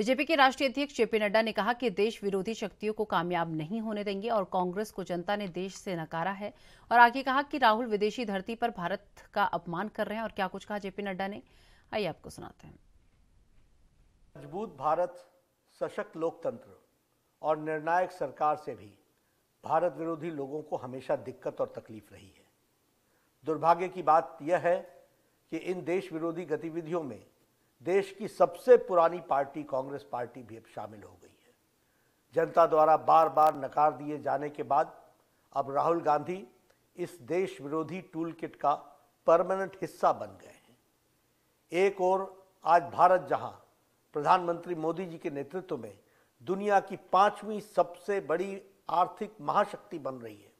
BJP के राष्ट्रीय अध्यक्ष जेपी नड्डा ने कहा कि देश विरोधी शक्तियों को कामयाब नहीं होने देंगे और कांग्रेस को जनता ने देश से नकारा है और आगे कहा कि राहुल विदेशी धरती पर भारत का अपमान कर रहे हैं और क्या कुछ कहा जेपी नड्डा ने आइए आपको सुनाते हैं मजबूत भारत सशक्त लोकतंत्र और निर्णायक सरकार से भी भारत विरोधी लोगों को हमेशा दिक्कत और तकलीफ रही है दुर्भाग्य की बात यह है कि इन देश विरोधी गतिविधियों में देश की सबसे पुरानी पार्टी कांग्रेस पार्टी भी अब शामिल हो गई है जनता द्वारा बार बार नकार दिए जाने के बाद अब राहुल गांधी इस देश विरोधी टूल किट का परमानेंट हिस्सा बन गए हैं एक और आज भारत जहां प्रधानमंत्री मोदी जी के नेतृत्व में दुनिया की पांचवी सबसे बड़ी आर्थिक महाशक्ति बन रही है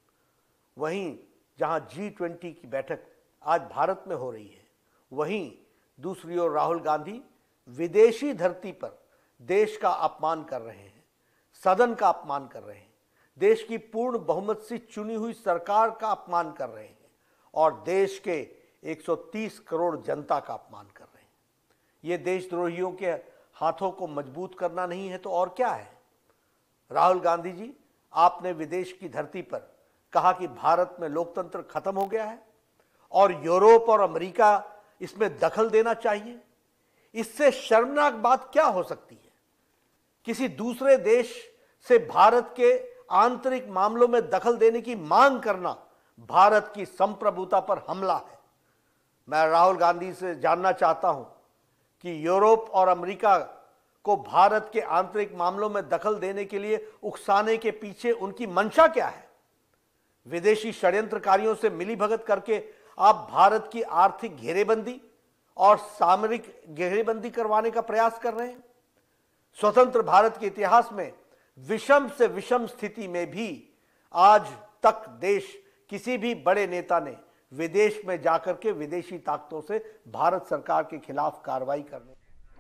वहीं जहां जी ट्वेंटी की बैठक आज भारत में हो रही है वहीं दूसरी ओर राहुल गांधी विदेशी धरती पर देश का अपमान कर रहे हैं सदन का अपमान कर रहे हैं देश की पूर्ण बहुमत से चुनी हुई सरकार का अपमान कर रहे हैं और देश के 130 करोड़ जनता का अपमान कर रहे हैं ये देशद्रोहियों के हाथों को मजबूत करना नहीं है तो और क्या है राहुल गांधी जी आपने विदेश की धरती पर कहा कि भारत में लोकतंत्र खत्म हो गया है और यूरोप और अमेरिका इसमें दखल देना चाहिए इससे शर्मनाक बात क्या हो सकती है किसी दूसरे देश से भारत के आंतरिक मामलों में दखल देने की मांग करना भारत की संप्रभुता पर हमला है मैं राहुल गांधी से जानना चाहता हूं कि यूरोप और अमेरिका को भारत के आंतरिक मामलों में दखल देने के लिए उकसाने के पीछे उनकी मंशा क्या है विदेशी षड्यंत्रकारियों से मिलीभगत करके आप भारत की आर्थिक घेरेबंदी और सामरिक घेरेबंदी करवाने का प्रयास कर रहे हैं स्वतंत्र भारत के इतिहास में विषम से विषम स्थिति में भी आज तक देश किसी भी बड़े नेता ने विदेश में जाकर के विदेशी ताकतों से भारत सरकार के खिलाफ कार्रवाई करने